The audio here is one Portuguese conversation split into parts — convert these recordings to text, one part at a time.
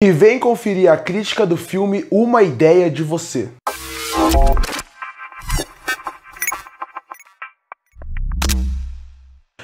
E vem conferir a crítica do filme Uma Ideia de Você.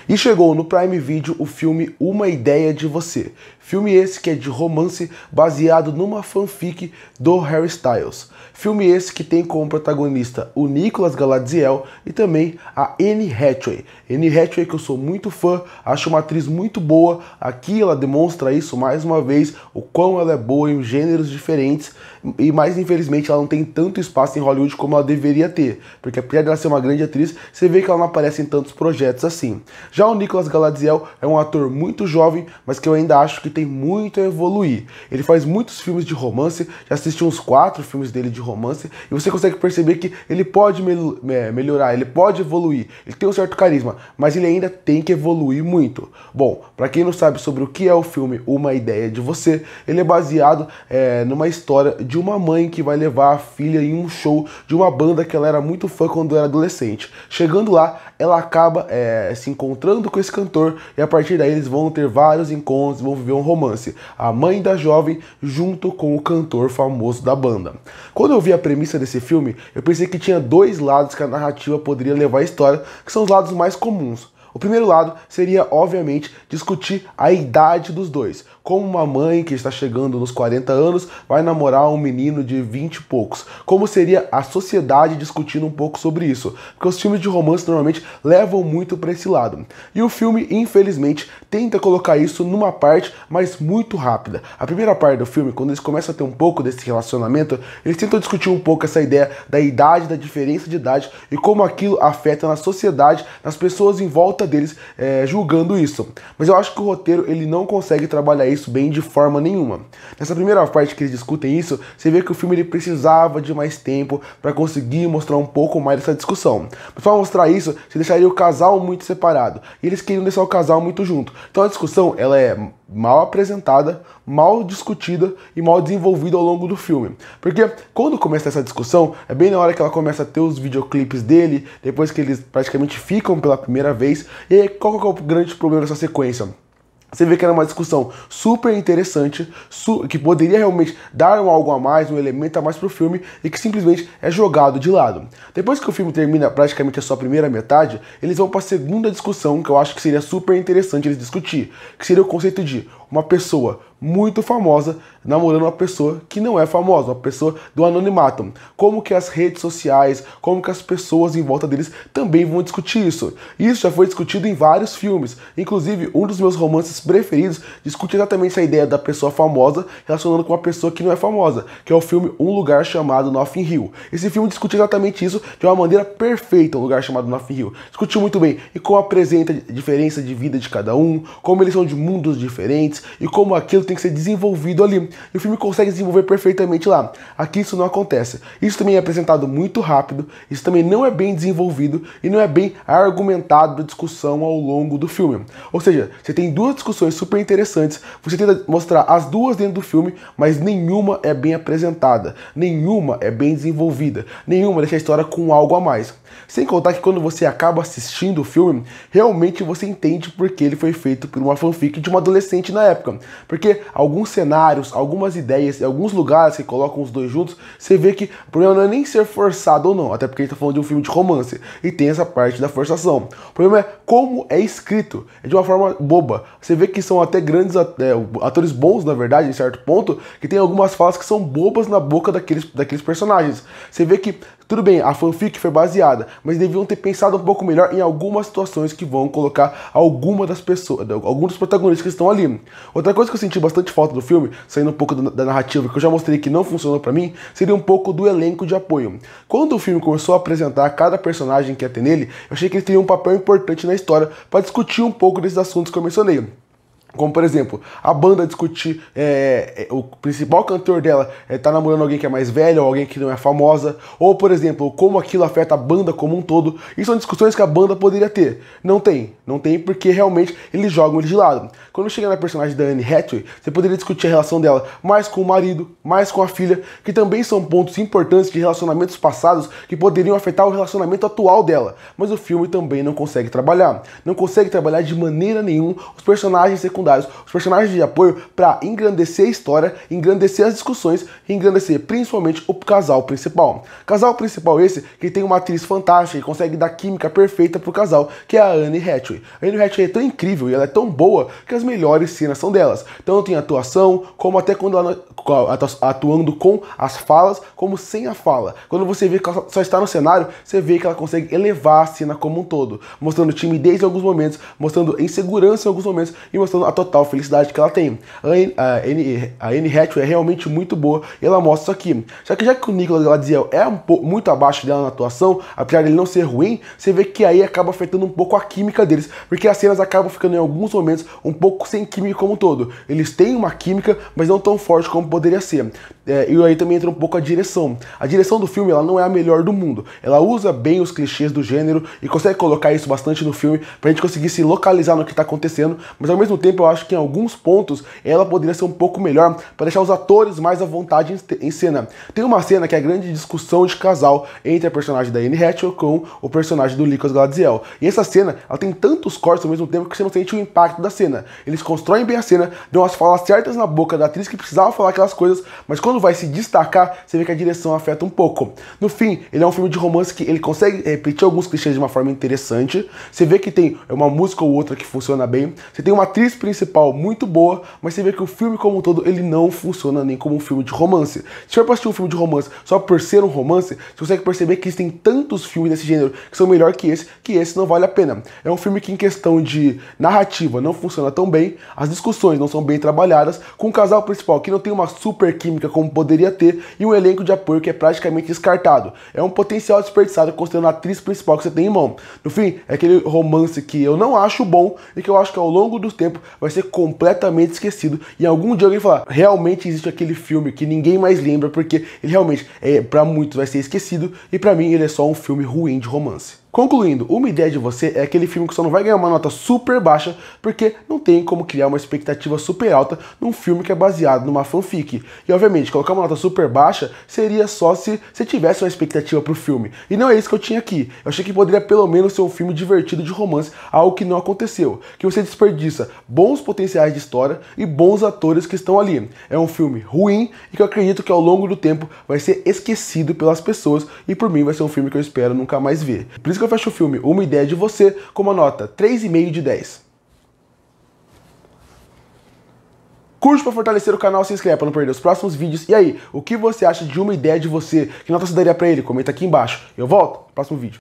E chegou no Prime Video o filme Uma Ideia de Você, Filme esse que é de romance baseado numa fanfic do Harry Styles. Filme esse que tem como protagonista o Nicolas Galadziel e também a Anne Hathaway. Anne Hathaway que eu sou muito fã, acho uma atriz muito boa. Aqui ela demonstra isso mais uma vez, o quão ela é boa em gêneros diferentes. E mais infelizmente ela não tem tanto espaço em Hollywood como ela deveria ter. Porque apesar dela ser uma grande atriz, você vê que ela não aparece em tantos projetos assim. Já o Nicolas Galadziel é um ator muito jovem, mas que eu ainda acho que tem muito a evoluir. Ele faz muitos filmes de romance, já assisti uns quatro filmes dele de romance, e você consegue perceber que ele pode mel é, melhorar, ele pode evoluir, ele tem um certo carisma, mas ele ainda tem que evoluir muito. Bom, para quem não sabe sobre o que é o filme Uma Ideia de Você, ele é baseado é, numa história de uma mãe que vai levar a filha em um show de uma banda que ela era muito fã quando era adolescente. Chegando lá, ela acaba é, se encontrando com esse cantor, e a partir daí eles vão ter vários encontros, vão viver um romance, a mãe da jovem junto com o cantor famoso da banda. Quando eu vi a premissa desse filme, eu pensei que tinha dois lados que a narrativa poderia levar à história, que são os lados mais comuns o primeiro lado seria, obviamente, discutir a idade dos dois. Como uma mãe que está chegando nos 40 anos vai namorar um menino de 20 e poucos? Como seria a sociedade discutindo um pouco sobre isso? Porque os filmes de romance normalmente levam muito para esse lado. E o filme, infelizmente, tenta colocar isso numa parte, mas muito rápida. A primeira parte do filme, quando eles começam a ter um pouco desse relacionamento, eles tentam discutir um pouco essa ideia da idade, da diferença de idade e como aquilo afeta na sociedade, nas pessoas em volta deles é, julgando isso. Mas eu acho que o roteiro ele não consegue trabalhar isso bem de forma nenhuma. Nessa primeira parte que eles discutem isso, você vê que o filme ele precisava de mais tempo para conseguir mostrar um pouco mais dessa discussão. Mas para mostrar isso, você deixaria o casal muito separado. E eles queriam deixar o casal muito junto. Então a discussão ela é mal apresentada, mal discutida e mal desenvolvida ao longo do filme. Porque quando começa essa discussão, é bem na hora que ela começa a ter os videoclipes dele, depois que eles praticamente ficam pela primeira vez. E qual é o grande problema dessa sequência? Você vê que era uma discussão super interessante, su que poderia realmente dar um algo a mais, um elemento a mais pro filme, e que simplesmente é jogado de lado. Depois que o filme termina praticamente a sua primeira metade, eles vão para a segunda discussão que eu acho que seria super interessante eles discutir, que seria o conceito de uma pessoa muito famosa namorando uma pessoa que não é famosa, uma pessoa do anonimato. Como que as redes sociais, como que as pessoas em volta deles também vão discutir isso. Isso já foi discutido em vários filmes. Inclusive, um dos meus romances preferidos discute exatamente essa ideia da pessoa famosa relacionando com uma pessoa que não é famosa, que é o filme Um Lugar Chamado Nothing Hill. Esse filme discute exatamente isso de uma maneira perfeita, Um Lugar Chamado Nothing Hill. Discutiu muito bem e como apresenta a diferença de vida de cada um, como eles são de mundos diferentes, e como aquilo tem que ser desenvolvido ali. E o filme consegue desenvolver perfeitamente lá. Aqui isso não acontece. Isso também é apresentado muito rápido, isso também não é bem desenvolvido e não é bem argumentado a discussão ao longo do filme. Ou seja, você tem duas discussões super interessantes, você tenta mostrar as duas dentro do filme, mas nenhuma é bem apresentada, nenhuma é bem desenvolvida, nenhuma deixa a história com algo a mais. Sem contar que quando você acaba assistindo o filme, realmente você entende porque ele foi feito por uma fanfic de uma adolescente na época. Porque alguns cenários, algumas ideias e alguns lugares que colocam os dois juntos, você vê que o problema não é nem ser forçado ou não, até porque a gente tá falando de um filme de romance e tem essa parte da forçação. O problema é como é escrito, é de uma forma boba. Você vê que são até grandes é, atores bons, na verdade, em certo ponto, que tem algumas falas que são bobas na boca daqueles, daqueles personagens. Você vê que tudo bem, a fanfic foi baseada, mas deviam ter pensado um pouco melhor em algumas situações que vão colocar alguma das pessoas, alguns dos protagonistas que estão ali. Outra coisa que eu senti bastante falta do filme, saindo um pouco da narrativa que eu já mostrei que não funcionou para mim, seria um pouco do elenco de apoio. Quando o filme começou a apresentar cada personagem que ia ter nele, eu achei que ele teria um papel importante na história para discutir um pouco desses assuntos que eu mencionei. Como, por exemplo, a banda discutir é, é, o principal cantor dela é, tá namorando alguém que é mais velho ou alguém que não é famosa. Ou, por exemplo, como aquilo afeta a banda como um todo. E são discussões que a banda poderia ter. Não tem. Não tem porque realmente eles jogam ele de lado. Quando chega na personagem da Anne Hathaway, você poderia discutir a relação dela mais com o marido, mais com a filha, que também são pontos importantes de relacionamentos passados que poderiam afetar o relacionamento atual dela. Mas o filme também não consegue trabalhar. Não consegue trabalhar de maneira nenhuma os personagens secundários secundários, os personagens de apoio para engrandecer a história, engrandecer as discussões e engrandecer principalmente o casal principal. Casal principal esse que tem uma atriz fantástica e consegue dar química perfeita pro casal, que é a Anne Hathaway. A Anne Hathaway é tão incrível e ela é tão boa que as melhores cenas são delas. Então tem atuação, como até quando ela atuando com as falas, como sem a fala. Quando você vê que ela só está no cenário, você vê que ela consegue elevar a cena como um todo, mostrando timidez em alguns momentos, mostrando insegurança em alguns momentos e mostrando a total felicidade que ela tem. A Anne, a Anne Hathaway é realmente muito boa e ela mostra isso aqui. Só que já que o Nicolas Glaziel é um pouco, muito abaixo dela na atuação, apesar dele não ser ruim, você vê que aí acaba afetando um pouco a química deles, porque as cenas acabam ficando em alguns momentos um pouco sem química como um todo. Eles têm uma química, mas não tão forte como poderia ser. É, e aí também entra um pouco a direção. A direção do filme ela não é a melhor do mundo. Ela usa bem os clichês do gênero e consegue colocar isso bastante no filme pra gente conseguir se localizar no que tá acontecendo, mas ao mesmo tempo eu acho que em alguns pontos ela poderia ser um pouco melhor para deixar os atores mais à vontade em cena. Tem uma cena que é a grande discussão de casal entre a personagem da Anne Hatchel com o personagem do Lucas Gladziel. E essa cena, ela tem tantos cortes ao mesmo tempo que você não sente o impacto da cena. Eles constroem bem a cena, dão as falas certas na boca da atriz que precisava falar aquelas coisas, mas quando vai se destacar, você vê que a direção afeta um pouco. No fim, ele é um filme de romance que ele consegue repetir alguns clichês de uma forma interessante. Você vê que tem uma música ou outra que funciona bem. Você tem uma atriz principal principal muito boa, mas você vê que o filme como um todo ele não funciona nem como um filme de romance. Se for pra assistir um filme de romance só por ser um romance, você consegue perceber que existem tantos filmes desse gênero que são melhor que esse, que esse não vale a pena. É um filme que em questão de narrativa não funciona tão bem, as discussões não são bem trabalhadas, com o um casal principal que não tem uma super química como poderia ter e um elenco de apoio que é praticamente descartado. É um potencial desperdiçado considerando a atriz principal que você tem em mão. No fim, é aquele romance que eu não acho bom e que eu acho que ao longo do tempo vai ser completamente esquecido. E algum dia alguém falar, realmente existe aquele filme que ninguém mais lembra, porque ele realmente, é, para muitos, vai ser esquecido, e para mim ele é só um filme ruim de romance. Concluindo, uma ideia de você é aquele filme que só não vai ganhar uma nota super baixa porque não tem como criar uma expectativa super alta num filme que é baseado numa fanfic. E obviamente, colocar uma nota super baixa seria só se você tivesse uma expectativa pro filme. E não é isso que eu tinha aqui. Eu achei que poderia pelo menos ser um filme divertido de romance, algo que não aconteceu. Que você desperdiça bons potenciais de história e bons atores que estão ali. É um filme ruim e que eu acredito que ao longo do tempo vai ser esquecido pelas pessoas e por mim vai ser um filme que eu espero nunca mais ver. Por isso que eu fecho o filme Uma Ideia de Você com uma nota 3,5 de 10. Curte para fortalecer o canal, se inscreva para não perder os próximos vídeos. E aí, o que você acha de Uma Ideia de Você? Que nota você daria para ele? Comenta aqui embaixo. Eu volto, próximo vídeo.